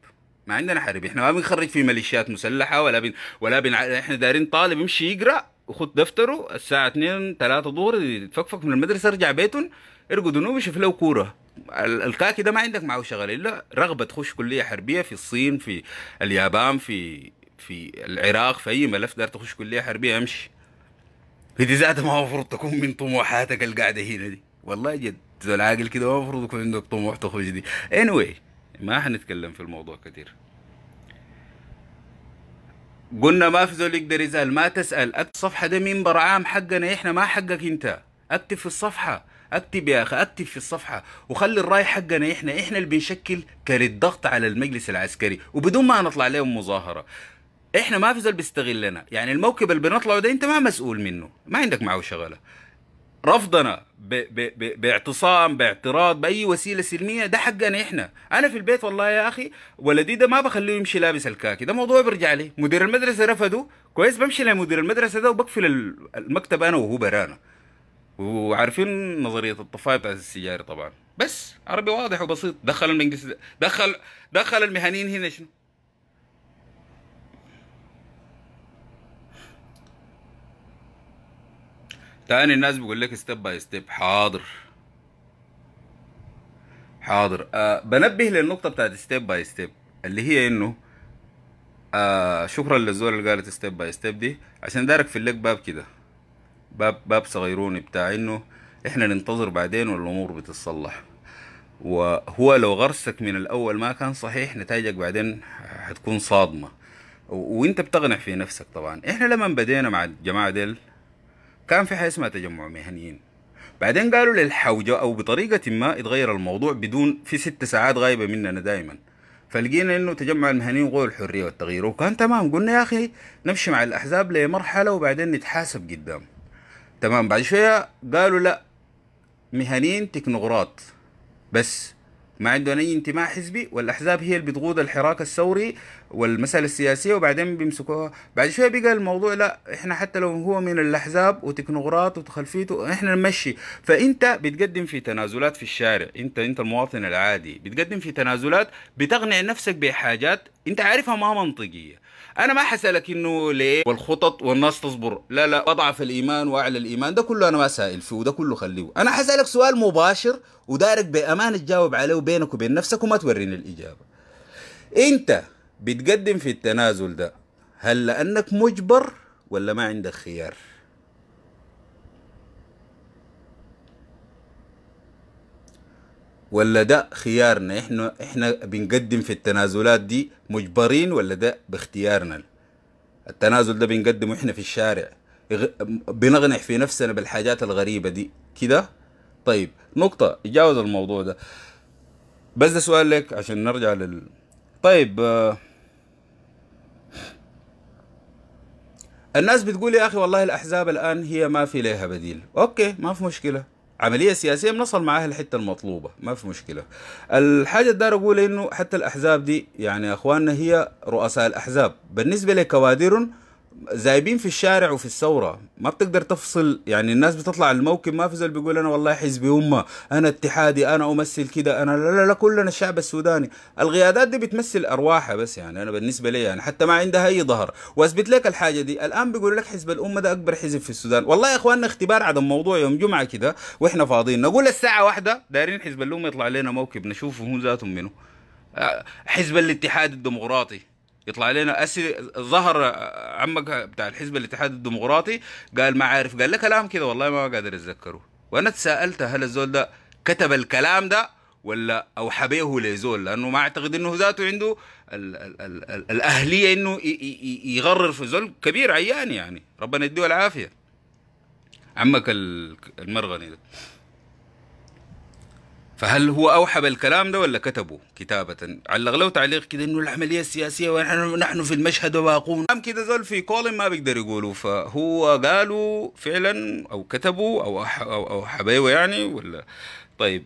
ما عندنا حرب احنا ما بنخرج في ميليشيات مسلحه ولا بن... ولا بن... احنا دايرين طالب يمشي يقرا وخد دفتره الساعه 2 3 ظهر يتفكفك من المدرسه ارجع بيتهم ارقدوا نوم شوف له كوره الكاكي ده ما عندك معه شغل الا رغبه تخش كليه حربيه في الصين في اليابان في في العراق في اي ملف دار تخش كليه حربيه امشي في دي ذاتها ما المفروض تكون من طموحاتك القاعده هنا دي والله جد تبقى عاقل كده المفروض يكون عندك طموح تخرج دي anyway ما حنتكلم في الموضوع كتير قلنا ما في زول يقدر يسال ما تسال اكتب الصفحه ده منبر برعام حقنا احنا ما حقك انت اكتب في الصفحه اكتب يا اخي اكتب في الصفحه وخلي الراي حقنا احنا احنا اللي بنشكل كان الضغط على المجلس العسكري وبدون ما نطلع لهم مظاهره احنا ما في زول بيستغلنا يعني الموكب اللي بنطلعه ده انت ما مسؤول منه ما عندك معه شغله رفضنا باعتصام باعتراض باي وسيله سلميه ده حقنا احنا انا في البيت والله يا اخي ولدي ده ما بخليه يمشي لابس الكاكي ده موضوع برجع لي مدير المدرسه رفضه كويس بمشي لمدير المدرسه ده وبقفل المكتب انا وهو برانا وعارفين نظريه الطفايه بتاعت السيجاره طبعا بس عربي واضح وبسيط دخل المجلس دخل دخل المهنيين هنا شنو تاني الناس بيقول لك ستيب باي ستيب حاضر حاضر آه بنبه للنقطه بتاعت ستيب باي ستيب اللي هي انه آه شكرا للزول اللي قالت ستيب باي ستيب دي عشان دارك في لك باب كده باب باب صغيروني بتاع انه احنا ننتظر بعدين والامور بتتصلح وهو لو غرسك من الاول ما كان صحيح نتائجك بعدين هتكون صادمه وانت بتقنع في نفسك طبعا احنا لما بدينا مع الجماعه ديل كان في حاجه اسمها تجمع مهنيين بعدين قالوا للحوجة أو بطريقة ما اتغير الموضوع بدون في ست ساعات غايبة مننا دائما فلقينا انه تجمع المهنيين قوى الحريه والتغيير وكان تمام قلنا يا اخي نمشي مع الاحزاب لمرحله وبعدين نتحاسب قدام تمام بعد شويه قالوا لا مهنيين تكنوقراط بس ما عندهم اي انتماء حزبي والاحزاب هي اللي بتقود الحراك الثوري والمسألة السياسية وبعدين بيمسكوها بعد شوية بقى الموضوع لا احنا حتى لو هو من الاحزاب وتكنوقراط وتخلفيته احنا نمشي فانت بتقدم في تنازلات في الشارع انت انت المواطن العادي بتقدم في تنازلات بتقنع نفسك بحاجات انت عارفها ما منطقية انا ما حسألك انه ليه والخطط والناس تصبر لا لا اضعف الايمان واعلى الايمان ده كله انا ما سائل فيه وده كله خليه انا حسألك سؤال مباشر ودارك بامانه تجاوب عليه بينك وبين نفسك وما توريني الاجابه انت بتقدم في التنازل ده هل لأنك مجبر ولا ما عندك خيار ولا ده خيارنا احنا احنا بنقدم في التنازلات دي مجبرين ولا ده باختيارنا التنازل ده بنقدمه احنا في الشارع بنغنع في نفسنا بالحاجات الغريبة دي كده طيب نقطة تجاوز الموضوع ده بس ده سؤال لك عشان نرجع لل طيب آه الناس بتقول يا اخي والله الاحزاب الان هي ما في لها بديل اوكي ما في مشكله عملية سياسية بنصل معاها الحتة المطلوبة ما في مشكلة الحاجة الدار أقول إنه حتى الأحزاب دي يعني أخواننا هي رؤساء الأحزاب بالنسبة لكوادرهم زايبين في الشارع وفي الثوره ما بتقدر تفصل يعني الناس بتطلع الموكب ما في زول بيقول انا والله حزبي امه انا اتحادي انا امثل كده انا لا لا لا كلنا الشعب السوداني القيادات دي بتمثل ارواحها بس يعني انا بالنسبه لي يعني حتى ما عندها اي ظهر واثبت لك الحاجه دي الان بيقول لك حزب الامه ده اكبر حزب في السودان والله يا اخواننا اختبار عدم موضوع يوم جمعه كده واحنا فاضيين نقول الساعه واحدة دايرين حزب الامه يطلع لنا موكب نشوفه هم ذاتهم منه آه، حزب الاتحاد الديمقراطي يطلع علينا اسري ظهر عمك بتاع الحزب الاتحاد الديمقراطي قال ما عارف قال لك كلام كذا والله ما قادر اتذكره وانا تساءلت هل الزول ده كتب الكلام ده ولا او حبيه لزول لانه ما اعتقد انه ذاته عنده ال ال ال ال الاهليه انه يغرر في زول كبير عيان يعني ربنا يديه العافيه عمك المرغني ده فهل هو اوحى بالكلام ده ولا كتبه كتابه على له تعليق كده انه العمليه السياسيه ونحن نحن في المشهد وباقون ام نعم كده زول في كول ما بيقدر يقوله فهو قالوا فعلا او كتبوا او او حبيوه يعني ولا طيب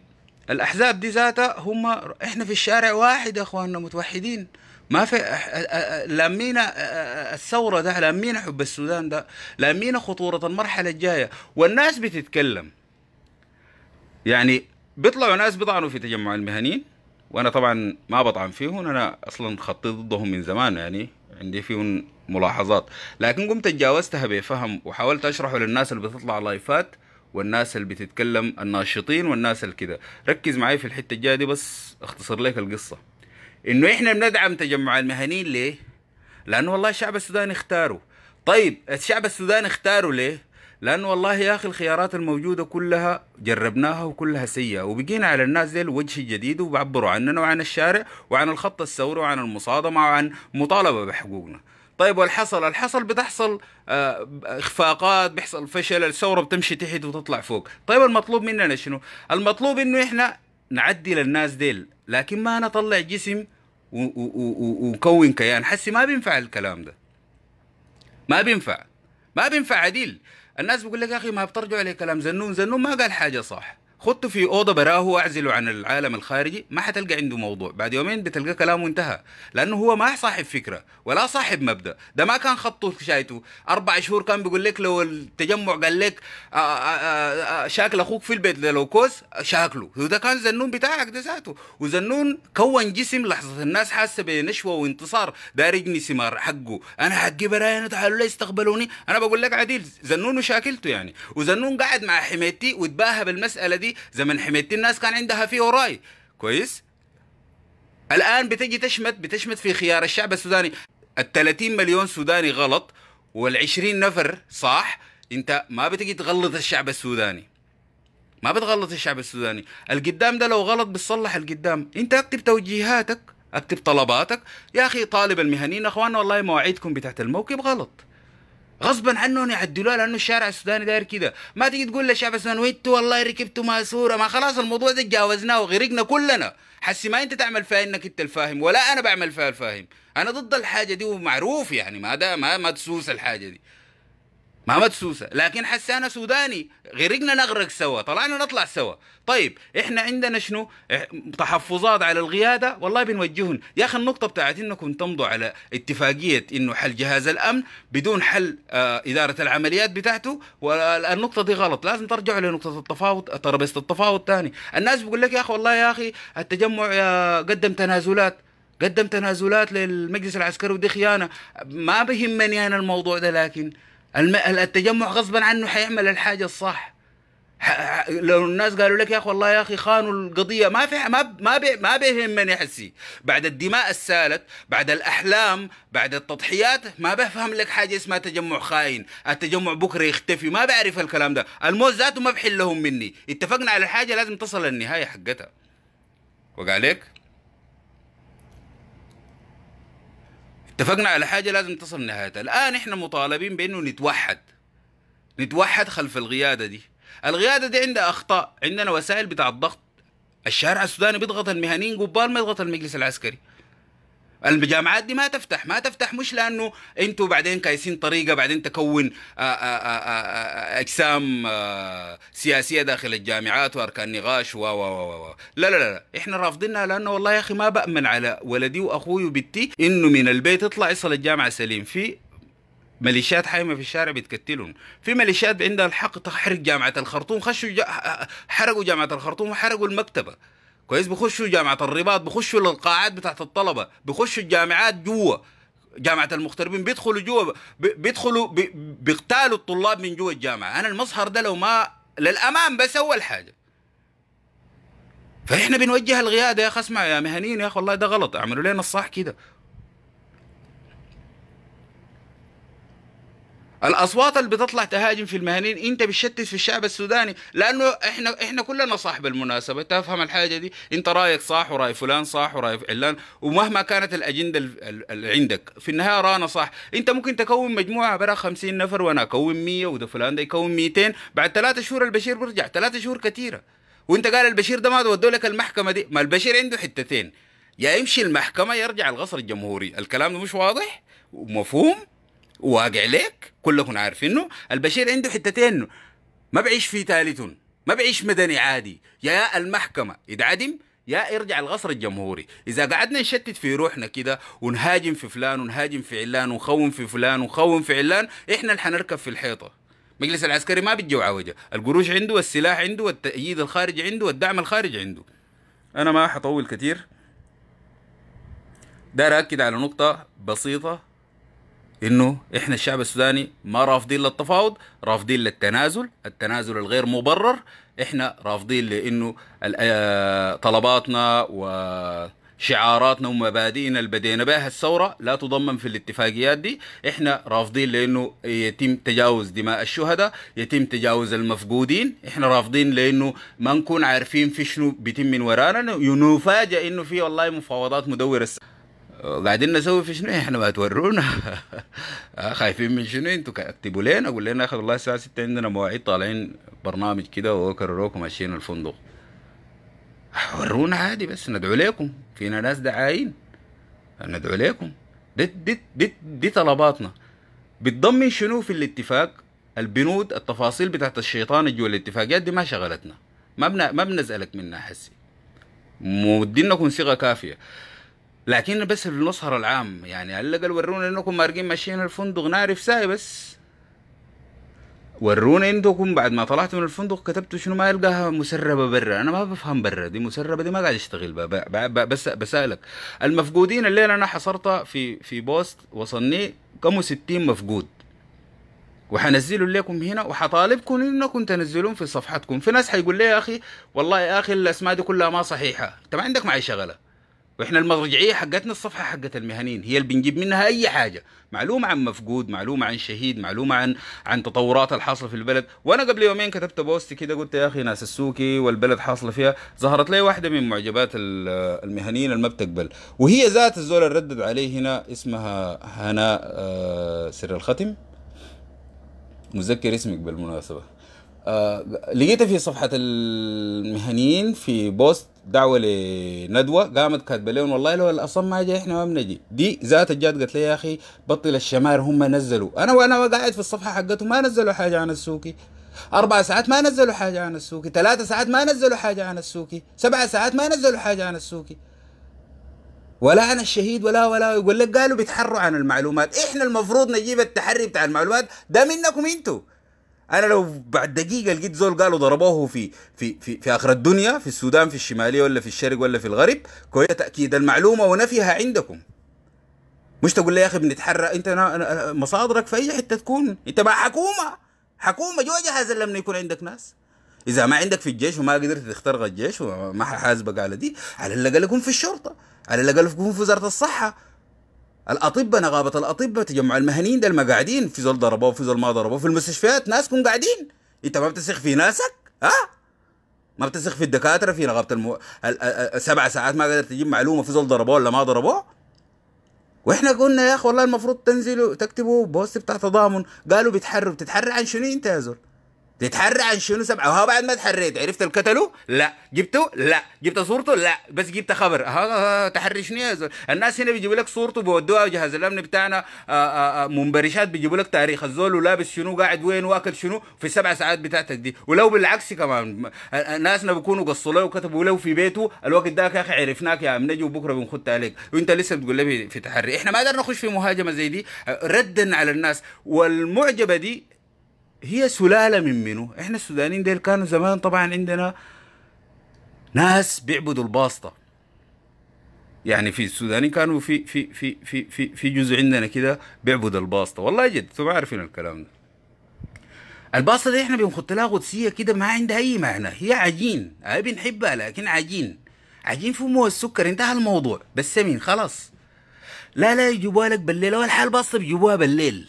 الاحزاب دي ذاتها هم احنا في الشارع واحد يا اخواننا متوحدين ما في لامينا الثوره ده لامينا حب السودان ده لامينا خطوره المرحله الجايه والناس بتتكلم يعني بيطلعوا ناس بيطعنوا في تجمع المهنيين وانا طبعا ما بطعن فيهم انا اصلا خطيت ضدهم من زمان يعني عندي فيهم ملاحظات لكن قمت تجاوزتها بفهم وحاولت اشرحه للناس اللي بتطلع لايفات والناس اللي بتتكلم الناشطين والناس كده ركز معي في الحته الجايه دي بس اختصر لك القصه انه احنا بندعم تجمع المهنيين ليه لانه والله الشعب السوداني اختاره طيب الشعب السوداني اختاره ليه لأن والله يا أخي الخيارات الموجودة كلها جربناها وكلها سيئة وبقينا على الناس ذي الوجه الجديد وبعبروا عننا وعن الشارع وعن الخط الثوري وعن المصادمة وعن مطالبة بحقوقنا طيب والحصل الحصل بتحصل آه، اخفاقات بيحصل فشل الثوره بتمشي تحت وتطلع فوق طيب المطلوب مننا شنو المطلوب انه احنا نعدل الناس ديل لكن ما نطلع جسم ونكون كيان حسي ما بينفع الكلام ده ما بينفع ما بينفع عديل الناس بيقول لك يا اخي ما بترجع عليه كلام زنون زنون ما قال حاجه صح خطه في اوضه براه واعزله عن العالم الخارجي ما حتلقى عنده موضوع بعد يومين بتلقى كلامه انتهى لانه هو ما صاحب فكره ولا صاحب مبدا ده ما كان خطه شايته اربع شهور كان بيقول لك لو التجمع قال لك آه، آه، آه، شاكل اخوك في البيت لو كوز شاكله وده كان زنون بتاعك ده ذاته وزنون كون جسم لحظه الناس حاسه بنشوه وانتصار داير رجني ثمار حقه انا حقي براي تعالوا لي استقبلوني انا بقول لك عديل زنون وشاكلته يعني وزنون قاعد مع حميتي وتباهى بالمساله دي دي زمن حمايتي الناس كان عندها فيه راي كويس الان بتجي تشمت بتشمت في خيار الشعب السوداني ال 30 مليون سوداني غلط وال 20 نفر صح انت ما بتجي تغلط الشعب السوداني ما بتغلط الشعب السوداني القدام ده لو غلط بتصلح القدام انت اكتب توجيهاتك اكتب طلباتك يا اخي طالب المهنيين اخواننا والله مواعيدكم بتاعت الموكب غلط غصبا عنهم يعدلوها لانه الشارع السوداني داير كده ما تيجي تقول للشعب السوداني وانتوا والله ركبتوا ماسوره ما خلاص الموضوع ده تجاوزناه وغرقنا كلنا حسي ما انت تعمل فيها انك انت الفاهم ولا انا بعمل فيها الفاهم انا ضد الحاجه دي ومعروف يعني ما ده ما, ما تسوس الحاجه دي محمد سوسة لكن حسانا سوداني غرقنا نغرق سوا طلعنا نطلع سوا طيب إحنا عندنا شنو تحفظات على القيادة والله بنوجههم يا أخي النقطة بتاعت إنكم تمضوا على اتفاقية إنه حل جهاز الأمن بدون حل آه إدارة العمليات بتاعته والنقطة دي غلط لازم ترجعوا لنقطة التفاوض تربية التفاوض تاني الناس بيقول لك يا أخي والله يا أخي التجمع يا آه، قدم تنازلات قدم تنازلات للمجلس العسكري ودي خيانة ما بهمني أنا الموضوع ده لكن التجمع غصبا عنه حيعمل الحاجه الصح لو الناس قالوا لك يا اخي والله يا اخي خانوا القضيه ما في ما ما بي ما بيهمني يحسي بعد الدماء السالت بعد الاحلام بعد التضحيات ما بفهم لك حاجه اسمها تجمع خاين التجمع بكره يختفي ما بعرف الكلام ده الموز ذاته ما بحلهم مني اتفقنا على الحاجة لازم تصل للنهايه حقتها لك اتفقنا على حاجه لازم تصل نهايتها الان احنا مطالبين بانه نتوحد نتوحد خلف القياده دي القياده دي عندها اخطاء عندنا وسائل بتاع الضغط الشارع السوداني بيضغط المهنيين قبال ما يضغط المجلس العسكري الجامعات دي ما تفتح ما تفتح مش لانه انتوا بعدين كايسين طريقه بعدين تكون آه، آه، آه، اجسام سياسيه داخل الجامعات واركان نقاش و و و و لا لا لا احنا رافضينها لانه والله يا اخي ما بامن على ولدي واخوي وبنتي انه من البيت يطلع يصل الجامعه سليم في مليشيات حايمه في الشارع بتكتلهم في مليشيات عندها الحق تحرق جامعه الخرطوم خشوا جا... حرقوا جامعه الخرطوم وحرقوا المكتبه كويس بخشوا جامعه الرباط بخشوا للقاعات بتاعت الطلبه بخشوا الجامعات جوا جامعه المغتربين بيدخلوا جوا بيدخلوا بيغتالوا الطلاب من جوا الجامعه انا المصهر ده لو ما للامام بس اول حاجه فاحنا بنوجه القياده يا اخي اسمع يا مهنيين يا اخي والله ده غلط اعملوا لنا الصح كده الاصوات اللي بتطلع تهاجم في المهنيين انت بتشتت في الشعب السوداني لانه احنا احنا كلنا صح بالمناسبه تفهم الحاجه دي انت رايك صح وراي فلان صح وراي علان ومهما كانت الاجنده اللي عندك في النهايه رانا صح انت ممكن تكون مجموعه برا 50 نفر وانا اكون 100 وده فلان ده يكون 200 بعد ثلاثة شهور البشير بيرجع ثلاثة شهور كثيره وانت قال البشير ده ما ودوا لك المحكمه دي ما البشير عنده حتتين يا يمشي المحكمه يرجع القصر الجمهوري الكلام ده مش واضح ومفهوم واقع ليك كلكم عارفينه البشير عنده حتتين ما بعيش في ثالثون ما بعيش مدني عادي يا المحكمة يدعدم يا ارجع القصر الجمهوري اذا قعدنا نشتت في روحنا كده ونهاجم في فلان ونهاجم في علان ونخون في فلان ونخون في علان احنا اللي حنركب في الحيطه المجلس العسكري ما بيتجو عوجه القروش عنده والسلاح عنده والتأييد الخارجي عنده والدعم الخارجي عنده انا ما حطول كتير داير اكد على نقطه بسيطه انه احنا الشعب السوداني ما رافضين للتفاوض رافضين للتنازل التنازل الغير مبرر احنا رافضين لانه آه، طلباتنا وشعاراتنا ومبادئنا اللي بدينا بها الثوره لا تضمن في الاتفاقيات دي احنا رافضين لانه يتم تجاوز دماء الشهداء يتم تجاوز المفقودين احنا رافضين لانه ما نكون عارفين في شنو بيتم من ورانا نفاجئ انه في والله مفاوضات مدوره السنة. وقاعدين نسوي في شنو احنا ما تورونا آه، خايفين من شنو انتوا اكتبوا لنا قول لنا اخر الله الساعه 6 عندنا مواعيد طالعين برنامج كده وكرروكم ماشيين الفندق ورونا عادي بس ندعو لكم فينا ناس دعايين ندعو لكم دي, دي, دي, دي طلباتنا بتضمن شنو في الاتفاق البنود التفاصيل بتاعت الشيطان جوا الاتفاقيات دي ما شغلتنا ما بنا ما بنزلك منها حسي مودينكم صيغه كافيه لكن بس النصهر العام يعني هلا قال ورونا انكم مارقين ماشيين الفندق نعرف ساي بس ورونا انتكم بعد ما طلعت من الفندق كتبتوا شنو ما يلقاها مسربه برا انا ما بفهم برا دي مسربه دي ما قاعد اشتغل بس بسالك المفقودين الليله انا حصرتها في في بوست وصلني كم 60 مفقود وحنزله لكم هنا وحطالبكم انكم تنزلون في صفحتكم في ناس حيقول لي يا اخي والله يا اخي الاسماء دي كلها ما صحيحه انت ما عندك معي شغله واحنا المرجعيه حقتنا الصفحه حقت المهنيين هي اللي بنجيب منها اي حاجه معلومه عن مفقود معلومه عن شهيد معلومه عن عن تطورات الحاصله في البلد وانا قبل يومين كتبت بوست كده قلت يا اخي ناس السوكي والبلد حاصله فيها ظهرت لي واحده من معجبات المهنيين اللي ما بتقبل وهي ذات الزول اللي ردد عليه هنا اسمها هناء آه، سر الختم مذكر اسمك بالمناسبه آه، لقيتها في صفحه المهنيين في بوست دعوه لندوه قامت كاتبه لهم والله لو الاصم ما جاء احنا ما بنجي دي ذات الجاد قالت لي يا اخي بطل الشمار هم نزلوا انا وانا قاعد في الصفحه حقتهم ما نزلوا حاجه عن السوكي أربع ساعات ما نزلوا حاجة عن السوكي، ثلاثة ساعات ما نزلوا حاجة عن السوكي، سبعة ساعات ما نزلوا حاجة عن السوكي. ولا عن الشهيد ولا ولا يقول لك قالوا بيتحروا عن المعلومات احنا المفروض نجيب التحري بتاع المعلومات ده منكم انتوا انا لو بعد دقيقه لقيت زول قالوا ضربوه في في في في اخر الدنيا في السودان في الشماليه ولا في الشرق ولا في الغرب كويس تاكيد المعلومه ونفيها عندكم مش تقول لي يا اخي بنتحرى انت مصادرك في اي حته تكون انت مع حكومه حكومه جوا جهاز لما يكون عندك ناس اذا ما عندك في الجيش وما قدرت تخترق الجيش وما حاسبك على دي على الاقل يكون في الشرطه على الاقل يكون في وزاره الصحه الاطباء نقابه الاطباء تجمع المهنيين ده قاعدين في زول ضربوه في زول ما ضربوه في المستشفيات ناس كون قاعدين انت ما بتثق في ناسك ها ما بتثق في الدكاتره في نقابه المو... ال... ال... سبع ساعات ما قدرت تجيب معلومه في زول ضربوه ولا ما ضربوه واحنا قلنا يا اخ والله المفروض تنزلوا تكتبوا بوست بتاع تضامن قالوا بيتحروا بتتحرى عن شنو انت يا زول تتحرى عن شنو سبعة وها بعد ما تحريت عرفت الكتلو لا جبته لا جبت صورته لا بس جبت خبر ها تحرشني يا زول الناس هنا بيجيبوا لك صورته بيودوها جهاز الامن بتاعنا آه، آه، آه، منبرشات بيجيبوا لك تاريخ الزول ولابس شنو قاعد وين واكل شنو في السبع ساعات بتاعتك دي ولو بالعكس كمان ناسنا بيكونوا قصوا له وكتبوا له في بيته الوقت ده يا اخي عرفناك يا عم نجي وبكره بنخت عليك وانت لسه بتقول لي في تحري احنا ما قدرنا نخش في مهاجمه زي دي ردا على الناس والمعجبه دي هي سلاله من منو احنا السودانيين ديل كانوا زمان طبعا عندنا ناس بيعبدوا الباسطه يعني في السودانيين كانوا في في في في في, في جزء عندنا كده بيعبد الباسطه والله جد انتم عارفين الكلام ده الباسطه دي احنا بنخط لها قدسيه كده ما عندها اي معنى هي عجين اي بنحبها لكن عجين عجين في مو السكر انتهى الموضوع بس سمين خلاص لا لا يجيبوها لك بالليل اول حال الباسطه بيجيبوها بالليل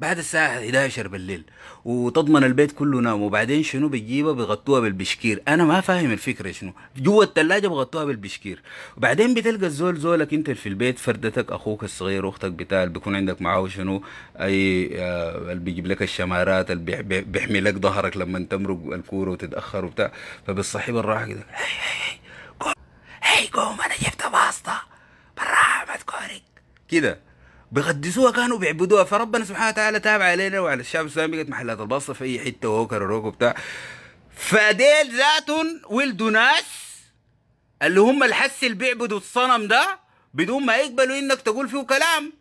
بعد الساعة 11 بالليل وتضمن البيت كله نام وبعدين شنو بتجيبها بيغطوها بالبشكير انا ما فاهم الفكرة شنو جوا التلاجة بغطوها بالبشكير وبعدين بتلقى الزول زولك انت في البيت فردتك اخوك الصغير اختك بتاع اللي بيكون عندك معاه شنو اي آه، اللي بيجيب لك الشمارات اللي بيحمي لك ظهرك لما تمرق الكورة وتتأخر وبتاع فبالصحيب بالراحة كده هي هي هي قوم انا جبت باسطة بالراحة ما تكورك كده بيقدسوها كانوا بيعبدوها فربنا سبحانه وتعالى تابع علينا وعلى الشعب الاسلامي بقت محلات البصه في اي حته وهوكر وروكو بتاع فديل ذاتهم ولدوا ناس اللي هم الحس اللي بيعبدوا الصنم ده بدون ما يقبلوا انك تقول فيه كلام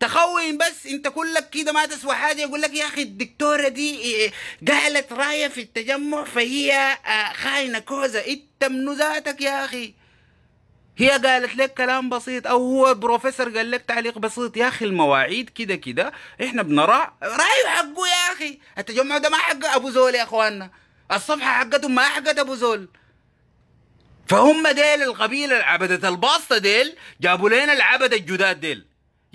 تخون بس انت كلك كده ما تسوى حاجه يقول لك يا اخي الدكتوره دي إيه، إيه، قالت رايه في التجمع فهي آه، خاينه كوزه انت من ذاتك يا اخي هي قالت لك كلام بسيط او هو بروفيسور قال لك تعليق بسيط يا اخي المواعيد كده كده احنا بنرى رايه حقه يا اخي التجمع ده ما حق ابو زول يا اخواننا الصفحه حقتهم ما حقت ابو زول فهم ديل القبيله العبده الباسطه ديل جابوا لنا العبده الجداد ديل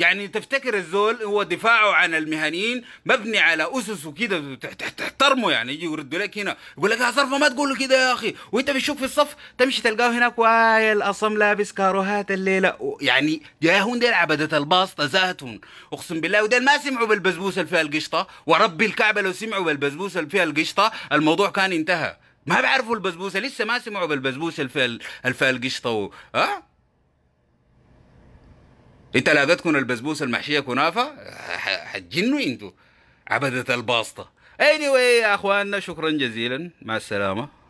يعني تفتكر الزول هو دفاعه عن المهنيين مبني على اسس وكده تحترمه يعني يجي يردوا لك هنا يقول لك يا صرفه ما تقول له كده يا اخي وانت بتشوف في الصف تمشي تلقاه هناك واي الاصم لابس كاروهات الليله يعني يا هون ديل عبدة الباص تزاهتون اقسم بالله وديل ما سمعوا بالبسبوسه اللي فيها القشطه وربي الكعبه لو سمعوا بالبسبوسه اللي فيها القشطه الموضوع كان انتهى ما بيعرفوا البسبوسه لسه ما سمعوا بالبسبوسه اللي فيها القشطه ها أه؟ انت لاقتكم البسبوسه المحشيه كنافه حتجنوا انتوا عبدة الباسطه اني anyway يا اخواننا شكرا جزيلا مع السلامه